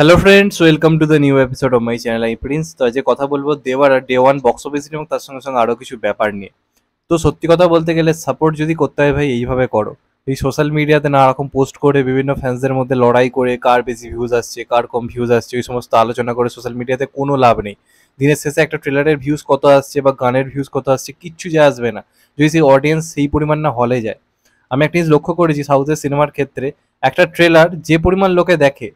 hello friends welcome to the new episode of my channel I Prince তো আজকে কথা বলবো দেওয়ার আর ডে ওয়ান বক্স অফিস এবং তার সঙ্গে সঙ্গে আরও কিছু ব্যাপার নিয়ে তো সত্যি কথা বলতে গেলে সাপোর্ট যদি করতে হয় ভাই এইভাবে করো এই সোশ্যাল মিডিয়াতে নানা রকম পোস্ট করে বিভিন্ন ফ্যান্সদের মধ্যে লড়াই করে কার বেশি ভিউজ আসছে কার কম ভিউজ আসছে ওই সমস্ত আলোচনা করে সোশ্যাল মিডিয়াতে কোনো লাভ নেই দিনের শেষে একটা ট্রেলারের ভিউজ কত আসছে বা গানের ভিউজ কত আসছে কিচ্ছু যা আসবে না যদি সেই অডিয়েন্স সেই পরিমাণ না হলে যায় আমি একটা জিনিস লক্ষ্য করেছি সাউথের সিনেমার ক্ষেত্রে একটা ট্রেলার যে পরিমাণ লোকে দেখে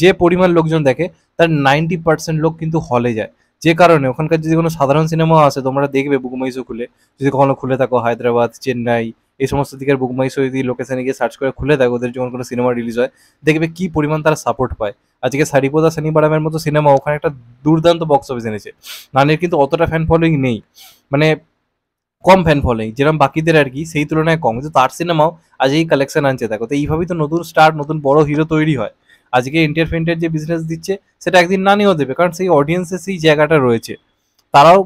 যে পরিমাণ লোকজন দেখে তার নাইনটি পার্সেন্ট লোক কিন্তু হলে যায় যে কারণে ওখানকার যদি কোনো সাধারণ সিনেমা আসে তোমরা দেখবে বুকমাইশো খুলে যদি কখনো খুলে থাকো হায়দ্রাবাদ চেন্নাই এই সমস্ত দিকের বুকমাইশো যদি লোকেশানে গিয়ে সার্চ করে খুলে থাকো ওদের যখন কোনো সিনেমা রিলিজ হয় দেখবে কি পরিমাণ তারা সাপোর্ট পায় আজকে সারিপদা সানিবারামের মতো সিনেমা ওখানে একটা দুর্দান্ত বক্স অফিস এনেছে নানের কিন্তু অতটা ফ্যান ফলোয়িং নেই মানে কম ফ্যান ফলোয়িং যেরকম বাকিদের আর কি সেই তুলনায় কম কিন্তু তার সিনেমাও আজ এই কালেকশন আনছে দেখো তো এইভাবেই তো নতুন স্টার নতুন বড় হিরো তৈরি হয় আজকে এন্টারফেন্টের যে বিজনেস দিচ্ছে সেটা একদিন না নিয়েও দেবে কারণ সেই অডিয়েন্সে সেই জায়গাটা রয়েছে তারাও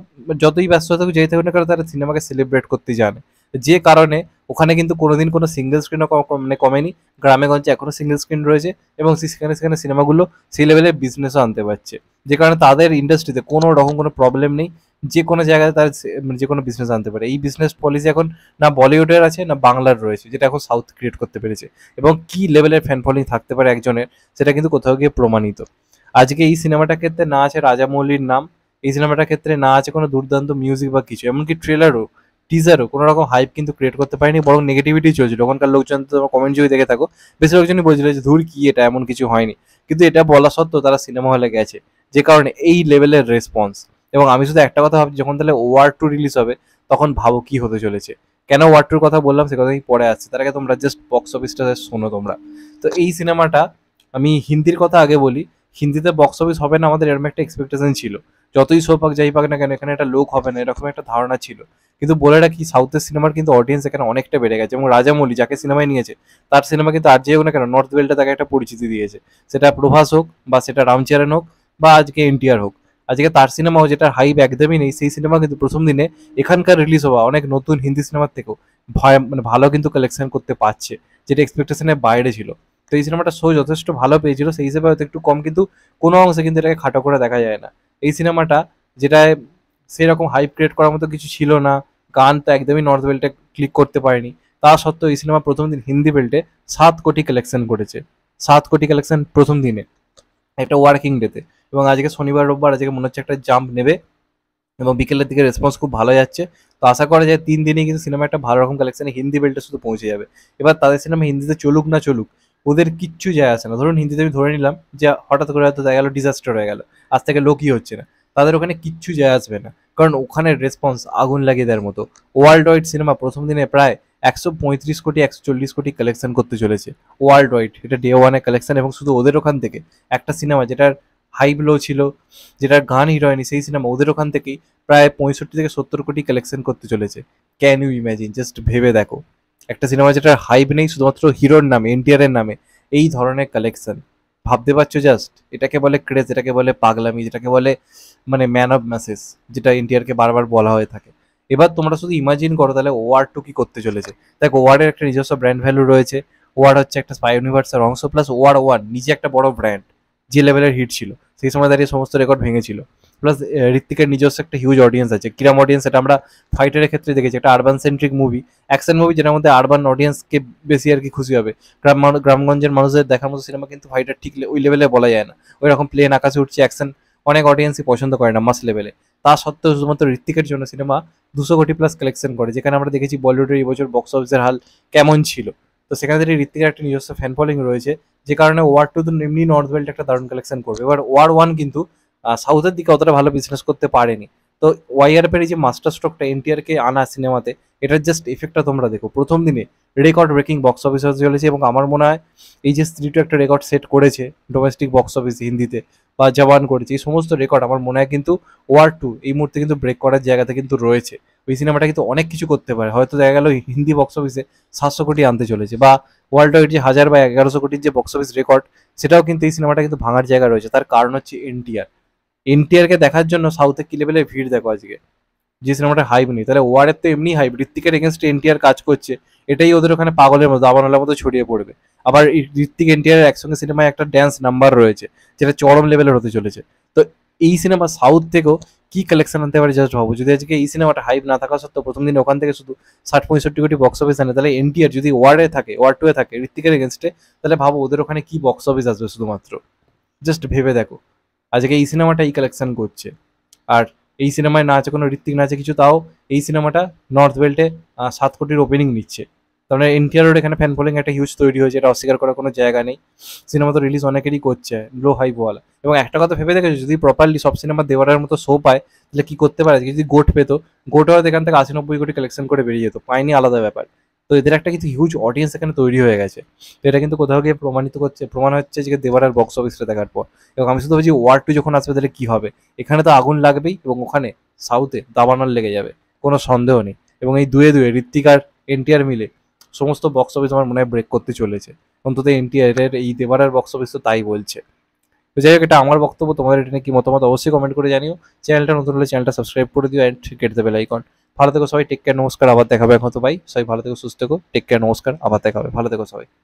যতই ব্যস্ত থাকুক যেই থাকুক না কারণ তারা সিনেমাকে সেলিব্রেট করতে জানে যে কারণে ওখানে কিন্তু কোনোদিন কোনো সিঙ্গেল স্ক্রিনও মানে কমেনি গ্রামেগঞ্জে এখনও সিঙ্গেল স্ক্রিন রয়েছে এবং সেখানে সেখানে সিনেমাগুলো সেই লেভেলে বিজনেসও আনতে পারছে যে কারণে তাদের ইন্ডাস্ট্রিতে কোনো রকম কোনো প্রবলেম নেই যে কোনো জায়গায় তার যে কোনো বিজনেস আনতে পারে এই বিজনেস পলিসি এখন না বলিউডের আছে না বাংলার রয়েছে যেটা এখন সাউথ ক্রিয়েট করতে পেরেছে এবং কি লেভেলের ফ্যান ফলোয়িং থাকতে পারে একজনের সেটা কিন্তু কোথাও গিয়ে প্রমাণিত আজকে এই সিনেমাটার ক্ষেত্রে না আছে রাজামৌলির নাম এই সিনেমাটার ক্ষেত্রে না আছে কোনো দুর্দান্ত মিউজিক বা কিছু এমনকি ট্রেলারও টিজারও কোনো রকম হাইপ কিন্তু ক্রিয়েট করতে পারেনি বরং নেগেটিভিটি চলছিল ওখানকার লোকজন তো কমেন্ট যদি দেখে থাকো বেশি লোকজনই বলছিল যে ধুর কি এটা এমন কিছু হয়নি কিন্তু এটা বলা সত্ত্বেও তারা সিনেমা হলে গেছে যে কারণে এই লেভেলের রেসপন্স এবং আমি শুধু একটা কথা ভাবছি যখন তাহলে ওয়ার টু রিলিজ হবে তখন ভাবো কি হতে চলেছে কেন ওয়ার টুর কথা বললাম সে কথা পরে আসছে তার আগে তোমরা জাস্ট বক্স অফিসটা শোনো তোমরা তো এই সিনেমাটা আমি হিন্দির কথা আগে বলি হিন্দিতে বক্স অফিস হবে না আমাদের এরকম একটা এক্সপেকটেশন ছিল যতই শো পাক যাই পাক না কেন এখানে একটা লোক হবে না এরকম একটা ধারণা ছিল কিন্তু বলে রাখি সাউথের সিনেমার কিন্তু অডিয়েন্স এখানে অনেকটা বেড়ে গেছে এবং রাজামৌলি যাকে সিনেমায় নিয়েছে তার সিনেমা কিন্তু আর যে হোক না কেন নর্থ ওয়েলটা তাকে একটা পরিচিতি দিয়েছে সেটা প্রভাস হোক বা সেটা রামচরণ হোক বা আজকে এনটিআর হোক আজকে তার সিনেমা যেটা হাইপ একদমই নেই সেই সিনেমা কিন্তু প্রথম দিনে এখানকার রিলিজ হওয়া অনেক নতুন হিন্দি সিনেমার থেকেও ভয় মানে ভালো কিন্তু কালেকশন করতে পারছে যেটা এক্সপেকটেশনের বাইরে ছিল তো এই সিনেমাটা শো যথেষ্ট ভালো পেয়েছিল সেই হিসেবে হয়তো একটু কম কিন্তু কোনো অংশে কিন্তু এটাকে খাটো করে দেখা যায় না এই সিনেমাটা যেটায় সেরকম হাইপ ক্রিয়েট করার মতো কিছু ছিল না গান তো একদমই নর্থ বেল্টে ক্লিক করতে পারেনি তা সত্ত্বেও এই সিনেমা প্রথম দিন হিন্দি বেল্টে সাত কোটি কালেকশন করেছে সাত কোটি কালেকশন প্রথম দিনে একটা ওয়ার্কিং ডেতে এবং আজকে শনিবার রোববার আজকে মনে হচ্ছে একটা জাম্প নেবে এবং বিকেলের দিকে রেসপন্স খুব ভালো যাচ্ছে তো আশা করা যায় তিন দিনে কিন্তু সিনেমা একটা ভালো রকম কালেকশানে হিন্দি বেল্টে শুধু পৌঁছে যাবে এবার তাদের সিনেমা হিন্দিতে চলুক না চলুক ওদের কিচ্ছু যায় আসে না ধরুন হিন্দিতে আমি ধরে নিলাম যে হঠাৎ করে হয়তো দেখা গেলো ডিজাস্টার হয়ে গেল আজ থেকে লোকই হচ্ছে না তাদের ওখানে কিচ্ছু যায় আসবে না কারণ ওখানে রেসপন্স আগুন লাগিয়ে দেওয়ার মতো ওয়ার্ল্ড ওয়াইড সিনেমা প্রথম দিনে প্রায় একশো পঁয়ত্রিশ কোটি একশো চল্লিশ কোটি কালেকশন করতে চলেছে ওয়ার্ল্ড ওয়াইড এটা ডে ওয়ানের কালেকশন এবং শুধু ওদের ওখান থেকে একটা সিনেমা যেটার হাই ব্লো ছিল যেটার গান হিরোইনি সেই সিনেমা ওদের ওখান থেকেই প্রায় পঁয়ষট্টি থেকে সত্তর কোটি কালেকশন করতে চলেছে ক্যান ইউ ইম্যাজিন জাস্ট ভেবে দেখো একটা সিনেমা যেটার হাইব নেই শুধুমাত্র হিরোর নামে এনটিআরের নামে এই ধরনের কালেকশন ভাবতে পারছো জাস্ট এটাকে বলে ক্রেজ এটাকে বলে পাগলামি যেটাকে বলে মানে ম্যান অফ ম্যাসেজ যেটা এনটিআরকে বারবার বলা হয়ে থাকে এবার তোমরা শুধু ইমাজিন করো তাহলে ওয়ার টু কি করতে চলেছে দেখ ওয়ার্ডের একটা নিজস্ব ব্র্যান্ড ভ্যালু রয়েছে ওয়ার হচ্ছে একটা স্পাই ইউনিভার্সের অংশ প্লাস ওয়ার ওয়ার নিজে একটা বড় ব্র্যান্ড যে লেভেলের হিট ছিল সেই সময় দাঁড়িয়ে সমস্ত রেকর্ড ভেঙেছিল প্লাস ঋত্বিকের নিজস্ব একটা হিউজ অডিয়েন্স আছে কিরাম অডিয়েন্স সেটা আমরা ফাইটারের ক্ষেত্রে দেখেছি একটা urban centric movie action movie যেটার মধ্যে আরবান অডিয়েন্সকে বেশি আর কি খুশি হবে গ্রাম গ্রামগঞ্জের মানুষদের দেখার মতো সিনেমা কিন্তু ফাইটার ঠিক ওই লেভেলে বলা যায় না ওই রকম প্লেন আকাশে উঠছে অ্যাকশন অনেক অডিয়েন্সই পছন্দ করে না মাস লেভেলে তা সত্ত্বেও শুধুমাত্র ঋত্বিকের জন্য সিনেমা দুশো কোটি প্লাস কালেকশন করে যেখানে আমরা দেখেছি বলিউডের এই বছর বক্স অফিসের হাল কেমন ছিল তো সেখানে থেকে ঋত্বিকের একটা নিজস্ব ফ্যান ফলোয়িং রয়েছে যে কারণে ওয়ার টু তো এমনি নর্থ বেল্ট একটা দারুণ কালেকশন করবে এবার ওয়ার ওয়ান কিন্তু সাউথের দিকে অতটা ভালো বিজনেস করতে পারেনি তো ওয়াইআরপের এই যে মাস্টার স্ট্রোকটা এনটিআরকে আনা সিনেমাতে এটার জাস্ট এফেক্টটা তোমরা দেখো প্রথম দিনে রেকর্ড ব্রেকিং বক্স অফিস চলেছে এবং আমার মনে হয় এই যে স্ত্রী একটা রেকর্ড সেট করেছে ডোমেস্টিক বক্স অফিস হিন্দিতে বা জবান করেছে এই সমস্ত রেকর্ড আমার মনে হয় কিন্তু ওয়ার টু এই মুহূর্তে কিন্তু ব্রেক করার জায়গাতে কিন্তু রয়েছে ওই সিনেমাটা কিন্তু অনেক কিছু করতে পারে হয়তো দেখা গেল হিন্দি বক্স অফিসে সাতশো কোটি আনতে চলেছে বা ওয়ার্ল্ড ওয়াইড যে হাজার বা এগারোশো কোটির যে বক্স অফিস রেকর্ড সেটাও কিন্তু এই সিনেমাটা কিন্তু ভাঙার জায়গা রয়েছে তার কারণ হচ্ছে এনটিআর এনটিআরকে দেখার জন্য সাউথে কি লেভেলের ভিড় দেখো আজকে যে সিনেমাটা হাইপ নেই তাহলে ওয়ারের তো এমনি হাইপ ঋত্বিকের এগেনস্ট এনটিআর কাজ করছে এটাই ওদের ওখানে পাগলের মতো দাবানলার মতো ছড়িয়ে পড়বে আবার ঋত্বিক এনটিআর একসঙ্গে সিনেমায় একটা ড্যান্স নাম্বার রয়েছে যেটা চরম লেভেলের হতে চলেছে তো এই সিনেমা সাউথ থেকেও কী কালেকশন আনতে পারে জাস্ট ভাবো যদি আজকে এই সিনেমাটা হাইপ না থাকা সত্ত্বেও প্রথম দিন ওখান থেকে শুধু ষাট পঁয়ষট্টি কোটি বক্স অফিস আনে তাহলে এনটিআর যদি ওয়ার্ডে থাকে ওয়ার্ড টুয়ে থাকে ঋত্বিকের এগেনস্টে তাহলে ভাবো ওদের ওখানে কী বক্স অফিস আসবে শুধুমাত্র জাস্ট ভেবে দেখো আজকে এই সিনেমাটা এই কালেকশন করছে আর এই সিনেমায় না আছে কোনো ঋত্বিক না আছে কিছু তাও এই সিনেমাটা নর্থ বেল্টে সাত কোটির ওপেনিং নিচ্ছে কারণ রোড এখানে ফ্যান ফলোয়িং একটা হিউজ তৈরি হয়েছে এটা অস্বীকার করার কোনো জায়গা নেই সিনেমা তো রিলিজ অনেকেরই করছে লো হাই বল এবং একটা কথা ভেবে দেখেছো যদি প্রপারলি সব সিনেমা দেওয়ারের মতো শো পায় তাহলে কী করতে পারে যদি গোট পেতো গোট হয়তো এখান থেকে আশি নব্বই কোটি কালেকশন করে বেরিয়ে যেত পায়নি আলাদা ব্যাপার তো এদের একটা কিন্তু হিউজ অডিয়েন্স এখানে তৈরি হয়ে গেছে তো এটা কিন্তু কোথাও গিয়ে প্রমাণিত করছে প্রমাণ হচ্ছে যে দেবারার বক্স অফিসটা দেখার পর এবং আমি শুধু ভাবছি ওয়ার্ড টু যখন আসবে তাহলে কী হবে এখানে তো আগুন লাগবেই এবং ওখানে সাউথে দাবানল লেগে যাবে কোনো সন্দেহ নেই এবং এই দুয়ে দুয়ে ঋত্বিকার এনটিআর মিলে সমস্ত বক্স অফিস আমার মনে হয় ব্রেক করতে চলেছে অন্তত এনটিআরের এই দেবারের বক্স অফিস তো তাই বলছে তো যাই হোক এটা আমার বক্তব্য তোমাদের এটা নিয়ে কি মতামত অবশ্যই কমেন্ট করে জানিও চ্যানেলটা নতুন হলে চ্যানেলটা সাবস্ক্রাইব করে দিও অ্যান্ড কেটে দেবে লাইকন ভালো থেকো সবাই টেক কেয়ার নমস্কার আবার দেখাবে এখন তো ভাই সবাই ভালো থেকো সুস্থ থেকো টেক কেয়ার নমস্কার আবার দেখাবে ভালো থেকো সবাই